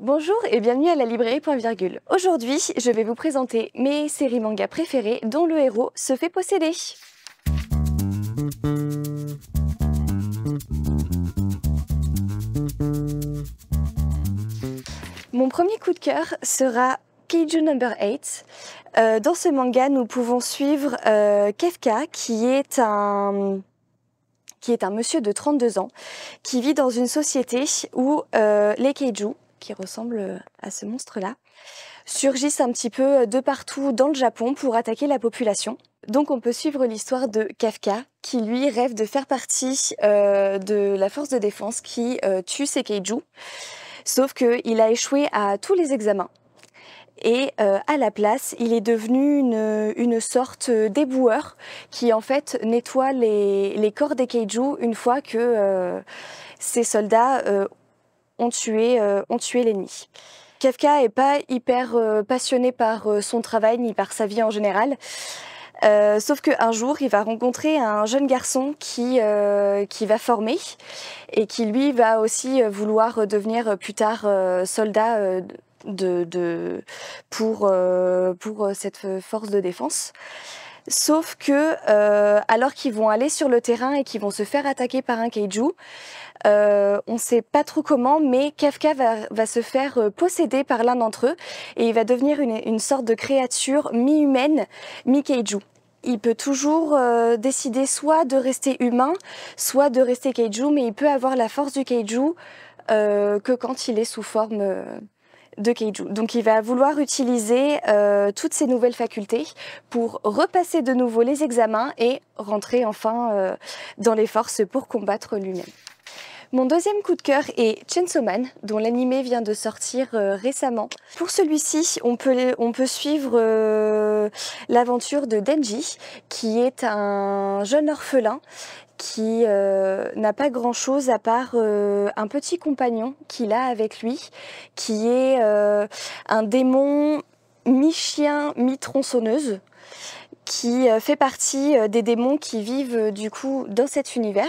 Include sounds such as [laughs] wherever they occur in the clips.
Bonjour et bienvenue à la librairie Point Virgule. Aujourd'hui, je vais vous présenter mes séries manga préférées dont le héros se fait posséder. Mon premier coup de cœur sera Keiju Number 8. Euh, dans ce manga, nous pouvons suivre euh, Kefka, qui est un qui est un monsieur de 32 ans, qui vit dans une société où euh, les keiju, qui ressemble euh, à ce monstre-là, surgissent un petit peu euh, de partout dans le Japon pour attaquer la population. Donc on peut suivre l'histoire de Kafka, qui lui rêve de faire partie euh, de la force de défense qui tue ses kaiju. Sauf qu'il a échoué à tous les examens. Et à la place, il est devenu une, une sorte d'éboueur qui en fait nettoie les, corps des kaiju une fois que ces soldats ont tué, euh, ont tué l'ennemi. Kafka n'est pas hyper euh, passionné par euh, son travail ni par sa vie en général. Euh, sauf qu'un jour, il va rencontrer un jeune garçon qui, qui va former et qui, lui, va aussi vouloir devenir plus tard soldat de, pour, pour cette force de défense. Sauf que, euh, alors qu'ils vont aller sur le terrain et qu'ils vont se faire attaquer par un kaiju, euh, on ne sait pas trop comment, mais Kafka va, se faire euh, posséder par l'un d'entre eux et il va devenir une, sorte de créature mi-humaine, mi-kaiju il peut toujours décider soit de rester humain, soit de rester kaiju, mais il peut avoir la force du kaiju que quand il est sous forme donc il va vouloir utiliser euh, toutes ses nouvelles facultés pour repasser de nouveau les examens et rentrer enfin euh, dans les forces pour combattre lui-même. Mon deuxième coup de cœur est Chainsaw Man, dont l'animé vient de sortir euh, récemment. Pour celui-ci, on peut, suivre euh, l'aventure de Denji, qui est un jeune orphelin qui euh, n'a pas grand-chose à part un petit compagnon qu'il a avec lui, qui est un démon mi-chien, mi-tronçonneuse, qui fait partie des démons qui vivent du coup dans cet univers.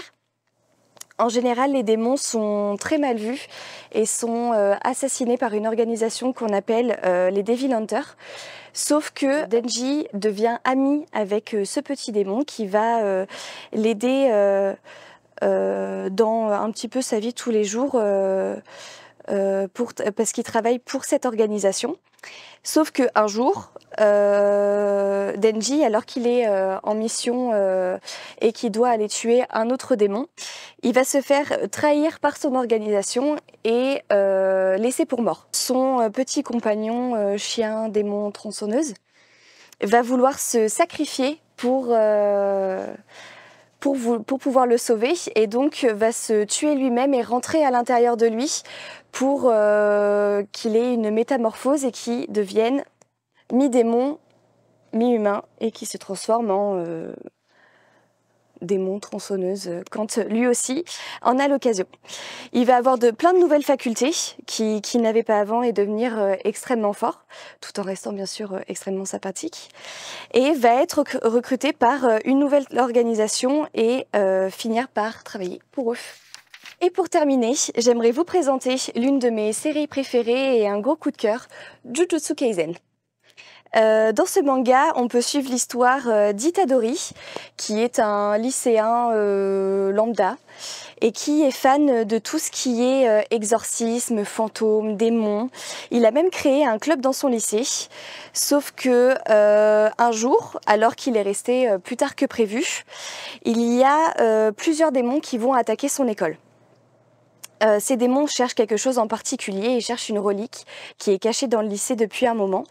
En général, les démons sont très mal vus et sont euh, assassinés par une organisation qu'on appelle euh, les Devil Hunters. Sauf que Denji devient ami avec euh, ce petit démon qui va l'aider dans un petit peu sa vie tous les jours euh, pour, parce qu'il travaille pour cette organisation. Sauf qu'un jour, euh, Denji, alors qu'il est euh, en mission et qu'il doit aller tuer un autre démon, il va se faire trahir par son organisation et laisser pour mort. Son petit compagnon, chien, démon, tronçonneuse, va vouloir se sacrifier pour pour, pour pouvoir le sauver et donc euh, va se tuer lui-même et rentrer à l'intérieur de lui pour euh, qu'il ait une métamorphose et qu'il devienne mi-démon, mi-humain et qui se transforme en... Euh, démon tronçonneuse euh, quand euh, lui aussi en a l'occasion. Il va avoir de, plein de nouvelles facultés qu'il qui n'avait pas avant et devenir euh, extrêmement fort, tout en restant bien sûr extrêmement sympathique, et va être recruté par une nouvelle organisation et finir par travailler pour eux. Et pour terminer, j'aimerais vous présenter l'une de mes séries préférées et un gros coup de cœur, Jujutsu Kaisen. dans ce manga, on peut suivre l'histoire d'Itadori, qui est un lycéen euh, lambda et qui est fan de tout ce qui est euh, exorcisme, fantômes, démons. Il a même créé un club dans son lycée. Sauf que euh, un jour, alors qu'il est resté plus tard que prévu, il y a plusieurs démons qui vont attaquer son école. ces démons cherchent quelque chose en particulier, ils cherchent une relique qui est cachée dans le lycée depuis un moment.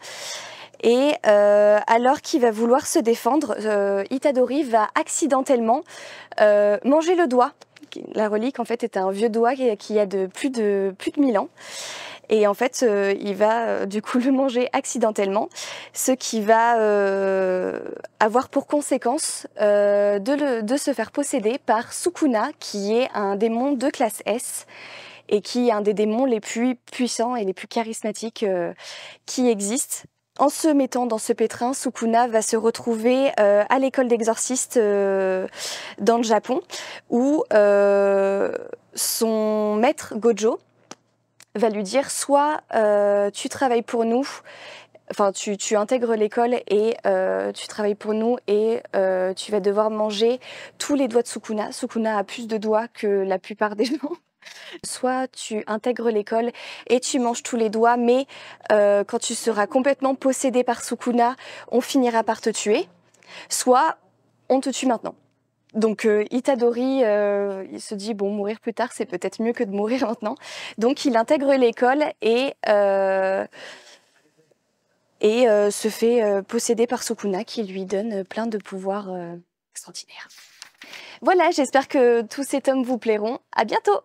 Et euh, alors qu'il va vouloir se défendre, euh, Itadori va accidentellement euh, manger le doigt. La relique, en fait, est un vieux doigt qui a de plus de, plus de 1000 ans. Et en fait, il va du coup [laughs] le manger accidentellement, ce qui va avoir pour conséquence de, se faire posséder par Sukuna, qui est un démon de classe S et qui est un des démons les plus puissants et les plus charismatiques qui existent en se mettant dans ce pétrin, Sukuna va se retrouver euh, à l'école d'exorciste euh, dans le Japon, où euh, son maître Gojo va lui dire soit tu travailles pour nous, enfin tu intègres l'école et tu travailles pour nous et tu vas devoir manger tous les doigts de Sukuna. Sukuna a plus de doigts que la plupart des gens. Soit tu intègres l'école et tu manges tous les doigts, mais euh, quand tu seras complètement possédé par Sukuna, on finira par te tuer. Soit on te tue maintenant. Donc euh, Itadori, euh, il se dit bon mourir plus tard c'est peut-être mieux que de mourir maintenant. Donc il intègre l'école et et se fait posséder par Sukuna qui lui donne plein de pouvoirs extraordinaires. Voilà, j'espère que tous ces tomes vous plairont. À bientôt!